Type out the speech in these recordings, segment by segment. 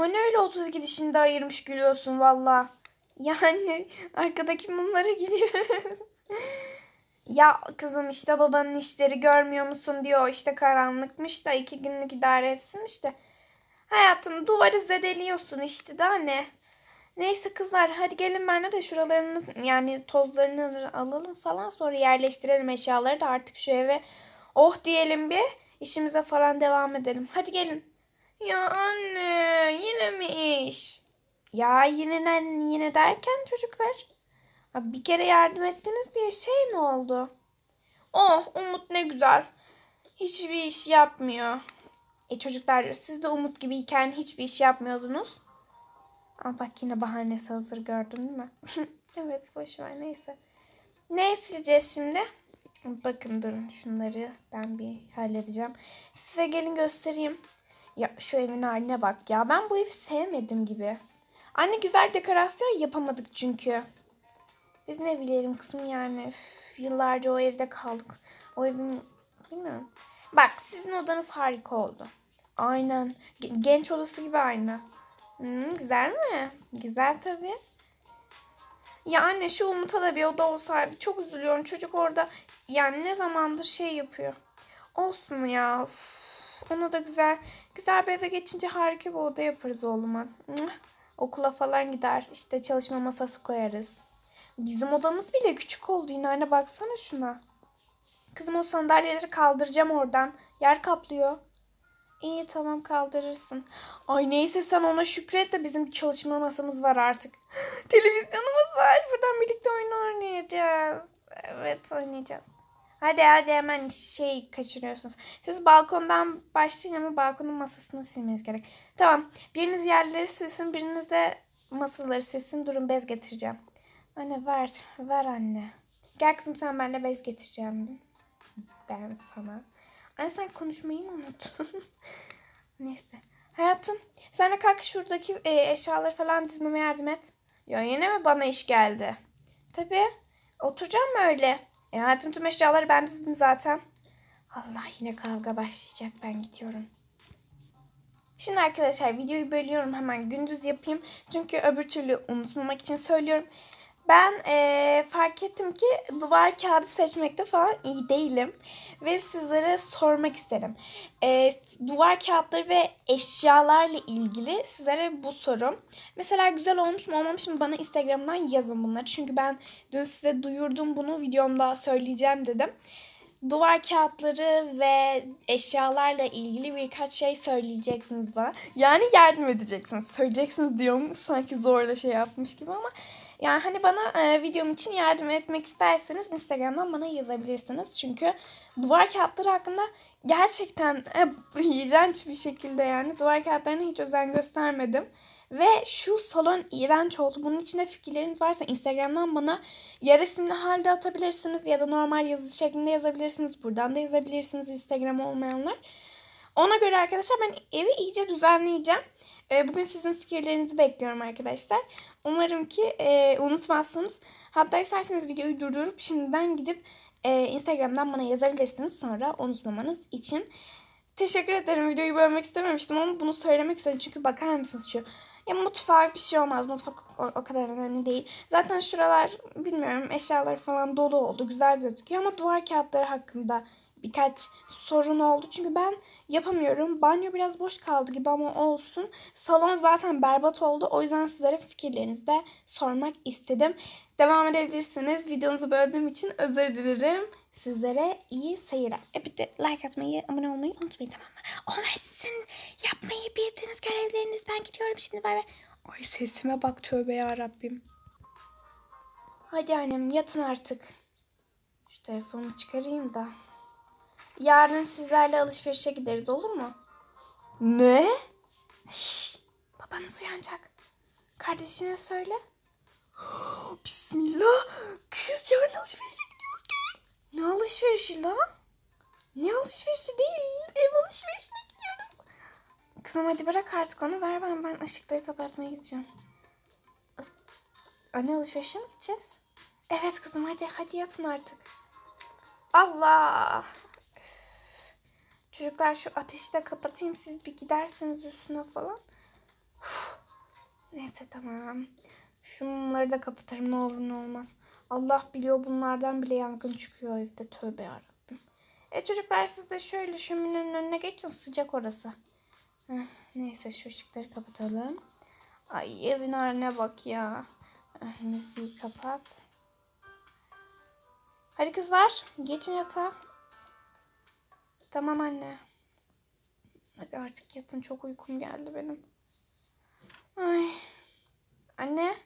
Ama ne öyle 32 dişini de ayırmış gülüyorsun valla. Yani arkadaki mumlara gülüyoruz. ya kızım işte babanın işleri görmüyor musun diyor işte karanlıkmış da iki günlük idare etsinmiş de. Hayatım duvarı zedeliyorsun işte daha ne. Neyse kızlar hadi gelin ben de şuralarını yani tozlarını alalım falan sonra yerleştirelim eşyaları da artık şu eve oh diyelim bir işimize falan devam edelim. Hadi gelin. Ya anne yine mi iş? Ya yine ne, yine derken çocuklar. Bir kere yardım ettiniz diye şey mi oldu? Oh Umut ne güzel. Hiçbir iş yapmıyor. E çocuklar siz de Umut gibiyken hiçbir iş yapmıyordunuz. Aa, bak yine bahanesi hazır gördün değil mi? evet boşver neyse. Ne sileceğiz şimdi? Bakın durun şunları ben bir halledeceğim. Size gelin göstereyim. Ya şu evin haline bak ya. Ben bu evi sevmedim gibi. Anne güzel dekorasyon yapamadık çünkü. Biz ne bilelim kızım yani. Üf, yıllarca o evde kaldık. O evin bilmiyorum. Bak sizin odanız harika oldu. Aynen. Genç odası gibi aynı. Hmm, güzel mi? Güzel tabii. Ya anne şu Umut'a da bir oda olsaydı çok üzülüyorum. Çocuk orada yani ne zamandır şey yapıyor. Olsun ya. Uf, ona da güzel Güzel bir eve geçince harika bir oda yaparız oğluma. Okula falan gider. İşte çalışma masası koyarız. Bizim odamız bile küçük oldu. Yine anne baksana şuna. Kızım o sandalyeleri kaldıracağım oradan. Yer kaplıyor. İyi tamam kaldırırsın. Ay neyse sen ona şükret de bizim çalışma masamız var artık. Televizyonumuz var. Buradan birlikte oyun oynayacağız. Evet oynayacağız. Hadi hadi hemen şey kaçırıyorsunuz. Siz balkondan başlayın ama balkonun masasını silmeniz gerek. Tamam. Biriniz yerleri silsin, biriniz de masaları silsin. Durun bez getireceğim. Anne ver, ver anne. Gel kızım sen benimle bez getireceğim. Ben sana. Anne sen konuşmayı mı unuttun? Neyse. Hayatım sen de kalk şuradaki e, eşyaları falan dizmeme yardım et. Ya yine mi bana iş geldi? Tabii. Oturacağım mı öyle? E, hayatım tüm eşyaları ben dizdim zaten. Allah yine kavga başlayacak ben gidiyorum. Şimdi arkadaşlar videoyu bölüyorum hemen gündüz yapayım. Çünkü öbür türlü unutmamak için söylüyorum. Ben e, fark ettim ki duvar kağıdı seçmekte falan iyi değilim ve sizlere sormak istedim. E, duvar kağıtları ve eşyalarla ilgili sizlere bu sorum. Mesela güzel olmuş mu olmamış mı bana Instagram'dan yazın bunları. Çünkü ben dün size duyurdum bunu videomda söyleyeceğim dedim. Duvar kağıtları ve eşyalarla ilgili birkaç şey söyleyeceksiniz bana. Yani yardım edeceksiniz. Söyleyeceksiniz diyorum sanki zorla şey yapmış gibi ama yani hani bana e, videom için yardım etmek isterseniz Instagram'dan bana yazabilirsiniz. Çünkü duvar kağıtları hakkında gerçekten e, iğrenç bir şekilde yani duvar kağıtlarına hiç özen göstermedim. Ve şu salon iğrenç oldu. Bunun içinde fikirleriniz varsa Instagram'dan bana ya resimli halde atabilirsiniz ya da normal yazı şeklinde yazabilirsiniz. Buradan da yazabilirsiniz Instagram olmayanlar. Ona göre arkadaşlar ben evi iyice düzenleyeceğim. E, bugün sizin fikirlerinizi bekliyorum arkadaşlar. Umarım ki e, unutmazsınız. Hatta isterseniz videoyu durdurup şimdiden gidip e, Instagram'dan bana yazabilirsiniz. Sonra unutmamanız için. Teşekkür ederim. Videoyu bölmek istememiştim ama bunu söylemek istedim. Çünkü bakar mısınız şu ya mutfak bir şey olmaz. Mutfak o, o kadar önemli değil. Zaten şuralar bilmiyorum eşyalar falan dolu oldu. Güzel gözüküyor ama duvar kağıtları hakkında birkaç sorun oldu. Çünkü ben yapamıyorum. Banyo biraz boş kaldı gibi ama olsun. Salon zaten berbat oldu. O yüzden sizlere fikirlerinizi de sormak istedim. Devam edebilirsiniz. Videonuzu böldüğüm için özür dilerim. Sizlere iyi seyirler. E bir de like atmayı, abone olmayı unutmayın tamam mı? Onlar sizin yapmayı bildiğiniz görevleriniz. Ben gidiyorum şimdi bay bay. Ay sesime bak tövbe ya Rabbim. Hadi annem yatın artık. Şu telefonu çıkarayım da. Yarın sizlerle alışverişe gideriz olur mu? Ne? Şşş. Babanız uyanacak. Kardeşine söyle. Bismillah. Kız yarın alışverişe gidiyoruz Ne alışverişi la? Ne alışverişi değil. Ev alışverişine gidiyoruz. Kızım hadi bırak artık onu ver ben ben ışıkları kapatmaya gideceğim. Anne alışverişe mi gideceğiz? Evet kızım hadi hadi yatın artık. Allah! Çocuklar şu ateşi de kapatayım siz bir gidersiniz üstüne falan. Uf. Neyse tamam. Şunları da kapatırım ne olur ne olmaz. Allah biliyor bunlardan bile yangın çıkıyor evde tövbe yarabbim. E çocuklar siz de şöyle şöminenin önüne geçin sıcak orası. Heh, neyse şu ışıkları kapatalım. Ay evin haline bak ya. Müziği kapat. Hadi kızlar geçin yatağa. Tamam anne. Hadi artık yatın çok uykum geldi benim. Ay. Anne.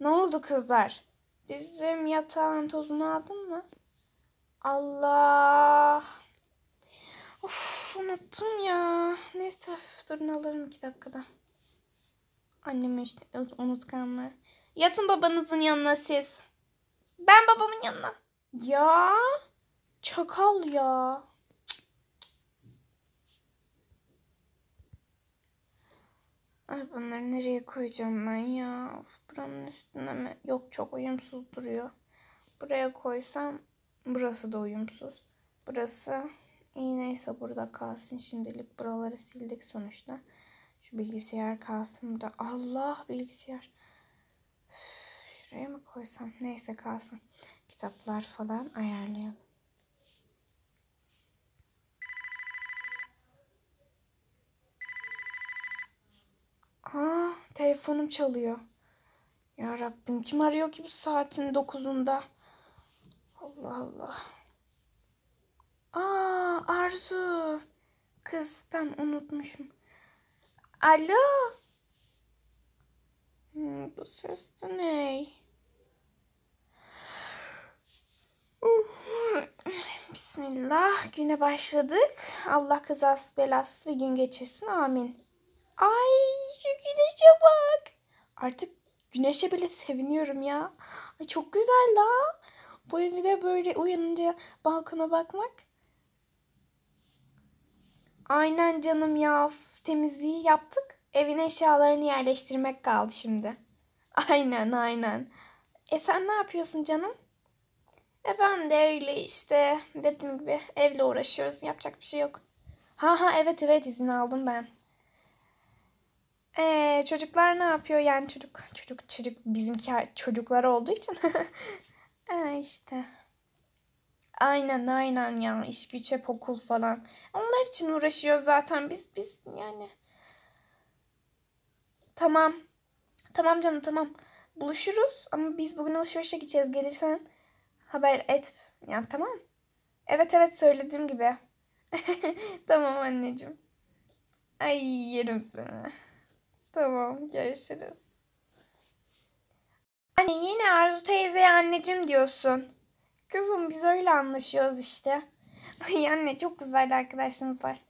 Ne oldu kızlar? Bizim yatağın tozunu aldın mı? Allah. Of unuttum ya. Neyse durun alırım iki dakikada. Annemin işte unutkanlığı. Yatın babanızın yanına siz. Ben babamın yanına. Ya. Çakal ya. Ay bunları nereye koyacağım ben ya? Of, buranın üstünde mi? Yok çok uyumsuz duruyor. Buraya koysam burası da uyumsuz. Burası iyi neyse burada kalsın. Şimdilik buraları sildik sonuçta. Şu bilgisayar kalsın da. Allah bilgisayar. Üf, şuraya mı koysam? Neyse kalsın. Kitaplar falan ayarlayalım. Telefonum çalıyor. Ya Rabbim kim arıyor ki bu saatin dokuzunda? Allah Allah. Aa Arzu. Kız ben unutmuşum. Alo. Hmm, bu ses de ne? Bismillah güne başladık. Allah kazası belası bir gün geçirsin. Amin. Ay şu güneşe bak. Artık güneşe bile seviniyorum ya. Ay çok güzel la. Bu evi de böyle uyanınca balkona bakmak. Aynen canım ya. Temizliği yaptık. Evin eşyalarını yerleştirmek kaldı şimdi. Aynen aynen. E sen ne yapıyorsun canım? E ben de öyle işte dediğim gibi evle uğraşıyoruz. Yapacak bir şey yok. Ha ha evet evet izin aldım ben. Ee, çocuklar ne yapıyor? Yani çocuk çocuk çocuk bizimki çocuklar olduğu için. ee, işte. Aynen aynen ya iş güç hep okul falan. Onlar için uğraşıyor zaten biz biz yani. Tamam. Tamam canım tamam. Buluşuruz ama biz bugün alışverişe gideceğiz. Gelirsen haber et. Yani tamam. Evet evet söylediğim gibi. tamam anneciğim. Ay yerim seni. Tamam görüşürüz. Anne yine Arzu teyzeye anneciğim diyorsun. Kızım biz öyle anlaşıyoruz işte. Ay anne çok güzel arkadaşınız var.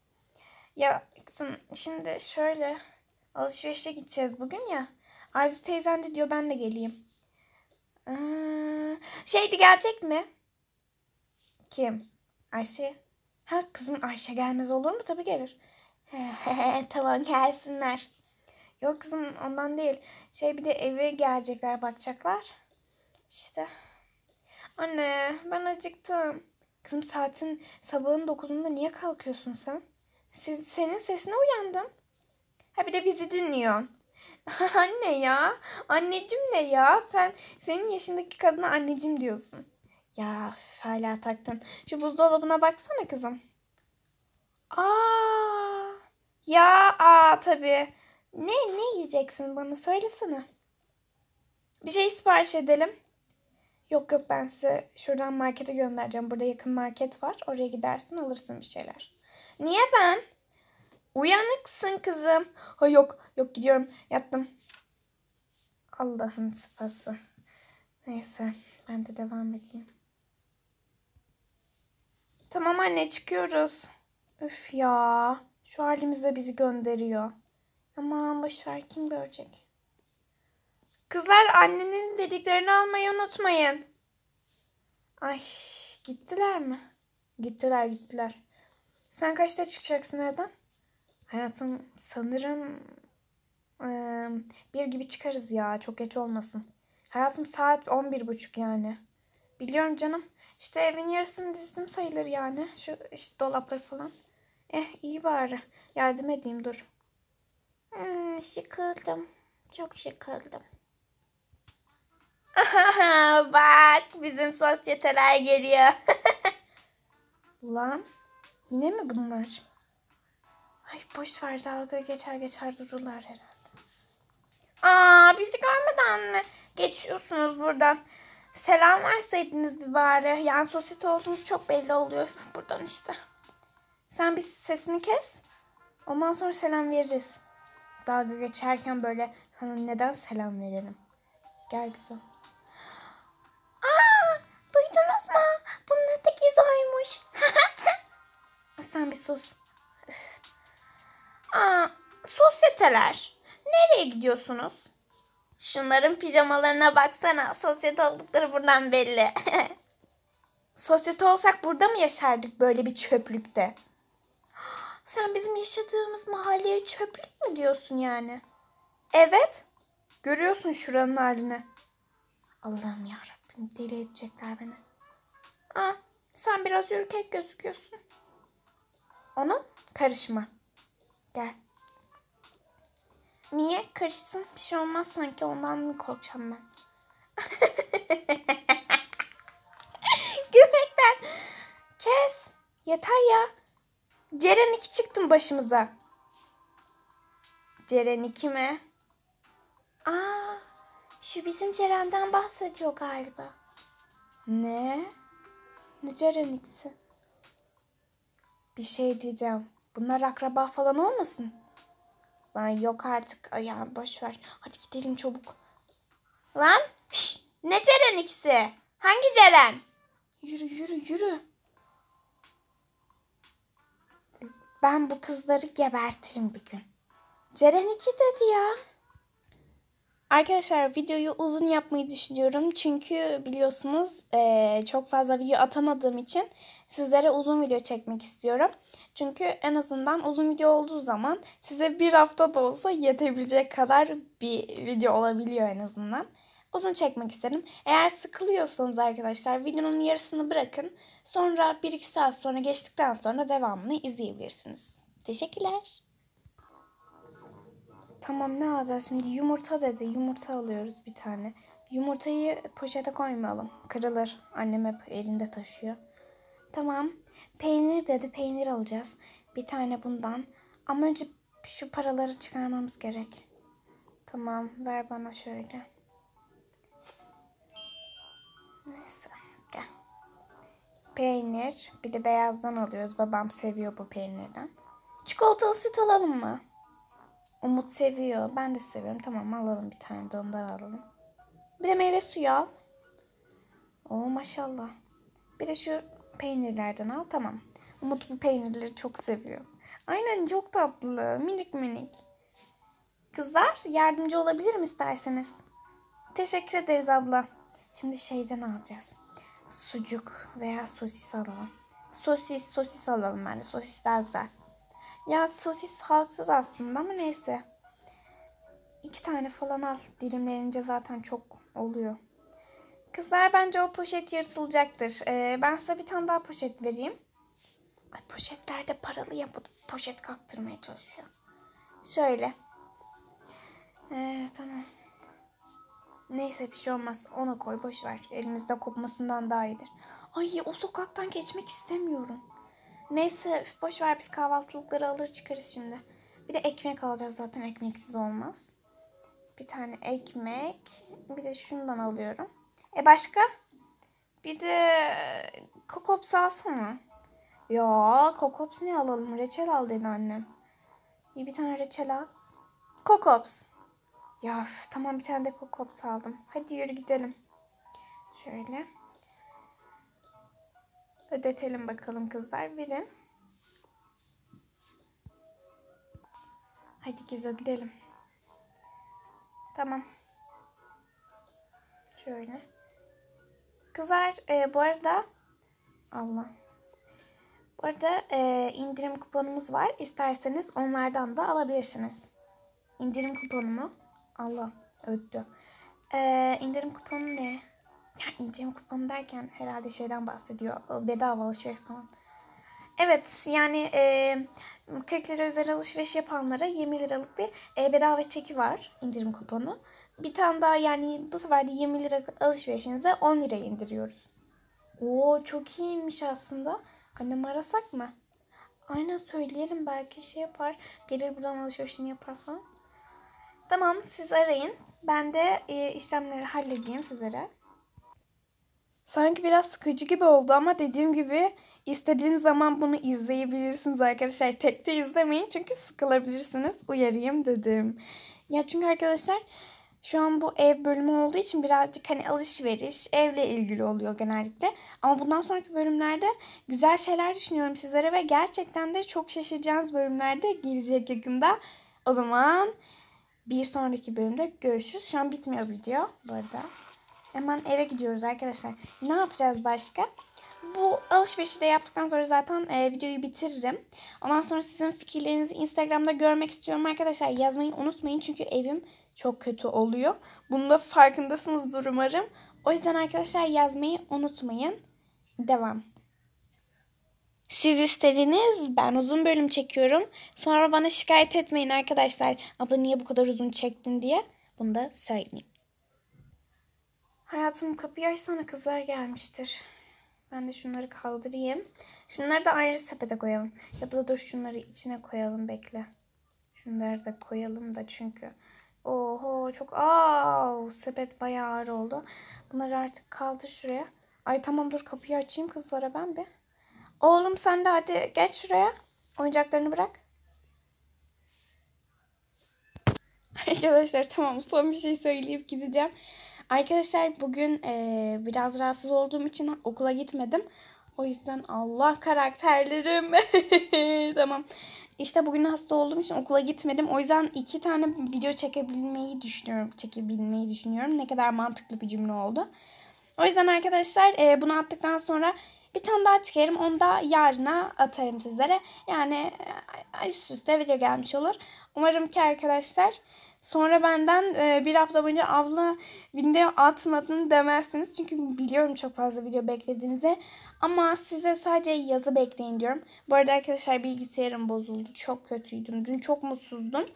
Ya kızım şimdi şöyle alışverişe gideceğiz bugün ya. Arzu teyzen de diyor ben de geleyim. Ee, şeydi gelecek mi? Kim? Ayşe. Ha kızım Ayşe gelmez olur mu? Tabii gelir. tamam gelsinler. Yok kızım ondan değil. Şey bir de eve gelecekler bakacaklar. İşte. Anne ben acıktım. Kızım saatin sabahın dokuzunda niye kalkıyorsun sen? Siz, senin sesine uyandım. Ha bir de bizi dinliyorsun. Anne ya. Anneciğim ne ya? Sen senin yaşındaki kadına anneciğim diyorsun. Ya üf, hala taktın. Şu buzdolabına baksana kızım. Aa. Ya aa tabii. Ne ne yiyeceksin bana söylesene. Bir şey sipariş edelim. Yok yok ben size şuradan markete göndereceğim. Burada yakın market var. Oraya gidersin alırsın bir şeyler. Niye ben? Uyanıksın kızım. Ha yok yok gidiyorum yattım. Allah'ın sıfası. Neyse ben de devam edeyim. Tamam anne çıkıyoruz. Üf ya. Şu halimizde bizi gönderiyor. Aman boşver kim görecek. Kızlar annenin dediklerini almayı unutmayın. Ay gittiler mi? Gittiler gittiler. Sen kaçta çıkacaksın evden? Hayatım sanırım ee, bir gibi çıkarız ya çok geç olmasın. Hayatım saat on bir buçuk yani. Biliyorum canım. İşte evin yarısını dizdim sayılır yani. Şu işte dolapları falan. Eh iyi bari. Yardım edeyim dur. Hmm, sıkıldım. Çok şıkıldım Bak bizim sosyeteler geliyor. Lan yine mi bunlar? Ay boş ver dalga geçer geçer dururlar herhalde. Aa bizi görmeden mi geçiyorsunuz buradan? Selam verseydiniz bir bari. Yani sosyete olduğunuz çok belli oluyor buradan işte. Sen bir sesini kes. Ondan sonra selam veririz dalga geçerken böyle sana neden selam verelim? Gel güzel. Aa, duydunuz mu? Bunun adı Gizo'ymuş. Sen bir sus. Aa, sosyeteler. Nereye gidiyorsunuz? Şunların pijamalarına baksana. Sosyete oldukları buradan belli. Sosyete olsak burada mı yaşardık böyle bir çöplükte? Sen bizim yaşadığımız mahalleye çöplük mü diyorsun yani? Evet. Görüyorsun şuranın halini. Allah'ım yarabbim deli edecekler beni. Aa, sen biraz ürkek gözüküyorsun. Ona karışma. Gel. Niye? Karışsın. Bir şey olmaz sanki. Ondan mı korkacağım ben? Gülmekten. Kes. Yeter ya. Ceren 2 çıktın başımıza. Ceren 2 mi? Aa, şu bizim Ceren'den bahsediyor galiba. Ne? Ne Ceren 2'si? Bir şey diyeceğim. Bunlar akraba falan olmasın? Lan yok artık. Ya boş ver. Hadi gidelim çabuk. Lan! Şş, ne Ceren ikisi? Hangi Ceren? Yürü yürü yürü. Ben bu kızları gebertirim bir gün. Ceren iki dedi ya. Arkadaşlar videoyu uzun yapmayı düşünüyorum. Çünkü biliyorsunuz e, çok fazla video atamadığım için sizlere uzun video çekmek istiyorum. Çünkü en azından uzun video olduğu zaman size bir hafta da olsa yetebilecek kadar bir video olabiliyor en azından uzun çekmek istedim. Eğer sıkılıyorsanız arkadaşlar videonun yarısını bırakın. Sonra 1-2 saat sonra geçtikten sonra devamını izleyebilirsiniz. Teşekkürler. Tamam ne alacağız şimdi? Yumurta dedi. Yumurta alıyoruz bir tane. Yumurtayı poşete koymayalım. Kırılır. Annem hep elinde taşıyor. Tamam. Peynir dedi. Peynir alacağız. Bir tane bundan. Ama önce şu paraları çıkarmamız gerek. Tamam ver bana şöyle. Neyse gel. Peynir. Bir de beyazdan alıyoruz. Babam seviyor bu peynirden. Çikolatalı süt alalım mı? Umut seviyor. Ben de seviyorum. Tamam alalım bir tane de alalım. Bir de meyve suyu al. Oo maşallah. Bir de şu peynirlerden al. Tamam. Umut bu peynirleri çok seviyor. Aynen çok tatlı. Minik minik. Kızlar yardımcı olabilirim isterseniz. Teşekkür ederiz abla. Şimdi şeyden alacağız. Sucuk veya sosis alalım. Sosis, sosis alalım bence. Sosis daha güzel. Ya sosis sağlıksız aslında ama neyse. İki tane falan al. Dilimlerince zaten çok oluyor. Kızlar bence o poşet yırtılacaktır. Ee, ben size bir tane daha poşet vereyim. Ay poşetler de paralı ya poşet kaktırmaya çalışıyor. Şöyle. Ee, tamam. Neyse bir şey olmaz. Ona koy boş ver. Elimizde kopmasından daha iyidir. Ay o sokaktan geçmek istemiyorum. Neyse boş ver biz kahvaltılıkları alır çıkarız şimdi. Bir de ekmek alacağız zaten ekmeksiz olmaz. Bir tane ekmek. Bir de şundan alıyorum. E başka? Bir de kokops alsana. Ya kokops ne alalım? Reçel al dedi annem. İyi bir tane reçel al. Kokops. Ya öf, tamam bir tane de kokot aldım. Hadi yürü gidelim. Şöyle. Ödetelim bakalım kızlar. Verin. Hadi Gizo gidelim. Tamam. Şöyle. Kızlar e, bu arada Allah. Bu arada e, indirim kuponumuz var. İsterseniz onlardan da alabilirsiniz. İndirim kuponumu Allah öttü. Ee, indirim kuponu ne? Ya indirim kuponu derken herhalde şeyden bahsediyor. Bedava alışveriş falan. Evet yani e, 40 lira üzeri alışveriş yapanlara 20 liralık bir e, bedava çeki var indirim kuponu. Bir tane daha yani bu sefer de 20 liralık alışverişinize 10 lira indiriyoruz. Oo çok iyiymiş aslında. Annem hani arasak mı? Aynen söyleyelim belki şey yapar. Gelir buradan alışverişini yapar falan. Tamam siz arayın. Ben de e, işlemleri halledeyim sizlere. Sanki biraz sıkıcı gibi oldu ama dediğim gibi istediğiniz zaman bunu izleyebilirsiniz arkadaşlar. Tek de izlemeyin çünkü sıkılabilirsiniz. Uyarayım dedim. Ya çünkü arkadaşlar şu an bu ev bölümü olduğu için birazcık hani alışveriş, evle ilgili oluyor genellikle. Ama bundan sonraki bölümlerde güzel şeyler düşünüyorum sizlere ve gerçekten de çok şaşıracağınız bölümlerde gelecek yakında. O zaman bir sonraki bölümde görüşürüz. Şu an bitmiyor video bu arada. Hemen eve gidiyoruz arkadaşlar. Ne yapacağız başka? Bu alışverişi de yaptıktan sonra zaten e, videoyu bitiririm. Ondan sonra sizin fikirlerinizi Instagram'da görmek istiyorum arkadaşlar. Yazmayı unutmayın çünkü evim çok kötü oluyor. Bunu da farkındasınızdır umarım. O yüzden arkadaşlar yazmayı unutmayın. Devam. Siz istediniz. Ben uzun bölüm çekiyorum. Sonra bana şikayet etmeyin arkadaşlar. Abla niye bu kadar uzun çektin diye. Bunu da söyleyeyim. Hayatım kapıyı açsana kızlar gelmiştir. Ben de şunları kaldırayım. Şunları da ayrı sepete koyalım. Ya da dur şunları içine koyalım bekle. Şunları da koyalım da çünkü. Oho çok aa sepet bayağı ağır oldu. Bunları artık kaldı şuraya. Ay tamam dur kapıyı açayım kızlara ben bir. Oğlum sen de hadi geç şuraya. Oyuncaklarını bırak. Arkadaşlar tamam son bir şey söyleyip gideceğim. Arkadaşlar bugün e, biraz rahatsız olduğum için okula gitmedim. O yüzden Allah karakterlerim. tamam. İşte bugün hasta olduğum için okula gitmedim. O yüzden iki tane video çekebilmeyi düşünüyorum. Çekebilmeyi düşünüyorum. Ne kadar mantıklı bir cümle oldu. O yüzden arkadaşlar e, bunu attıktan sonra bir tane daha çıkarım. Onu da yarına atarım sizlere. Yani e, üst üste video gelmiş olur. Umarım ki arkadaşlar sonra benden e, bir hafta boyunca abla video atmadın demezsiniz. Çünkü biliyorum çok fazla video beklediğinizi. Ama size sadece yazı bekleyin diyorum. Bu arada arkadaşlar bilgisayarım bozuldu. Çok kötüydüm. Dün çok mutsuzdum.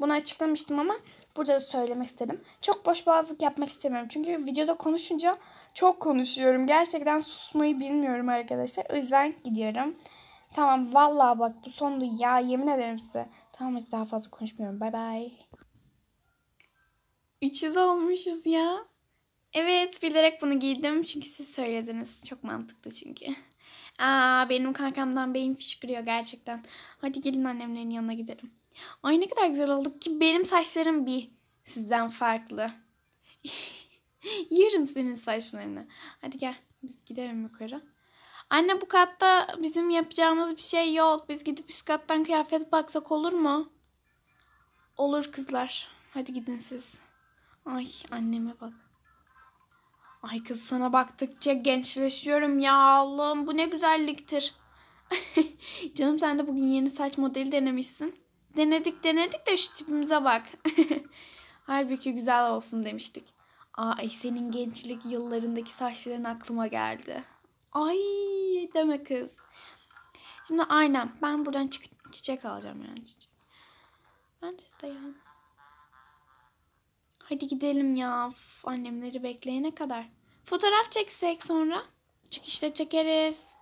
Bunu açıklamıştım ama burada da söylemek istedim. Çok boş boğazlık yapmak istemiyorum. Çünkü videoda konuşunca çok konuşuyorum. Gerçekten susmayı bilmiyorum arkadaşlar. O yüzden gidiyorum. Tamam vallahi bak bu sondu ya yemin ederim size. Tamam hiç daha fazla konuşmuyorum. Bay bay. 300 olmuşuz ya. Evet bilerek bunu giydim çünkü siz söylediniz. Çok mantıklı çünkü. Aa benim kankamdan beyin fışkırıyor gerçekten. Hadi gelin annemlerin yanına gidelim. Ay ne kadar güzel olduk ki benim saçlarım bir sizden farklı. Yerim senin saçlarını. Hadi gel biz gidelim yukarı. Anne bu katta bizim yapacağımız bir şey yok. Biz gidip üst kattan kıyafet baksak olur mu? Olur kızlar. Hadi gidin siz. Ay anneme bak. Ay kız sana baktıkça gençleşiyorum ya Allah'ım bu ne güzelliktir. Canım sen de bugün yeni saç modeli denemişsin. Denedik denedik de şu tipimize bak. Halbuki güzel olsun demiştik. Ay senin gençlik yıllarındaki saçların aklıma geldi. Ay deme kız. Şimdi aynen ben buradan çi- çiçek alacağım yani çiçek. Bence de yani. Hadi gidelim ya. Uf, annemleri bekleyene kadar. Fotoğraf çeksek sonra. Çıkışta çekeriz.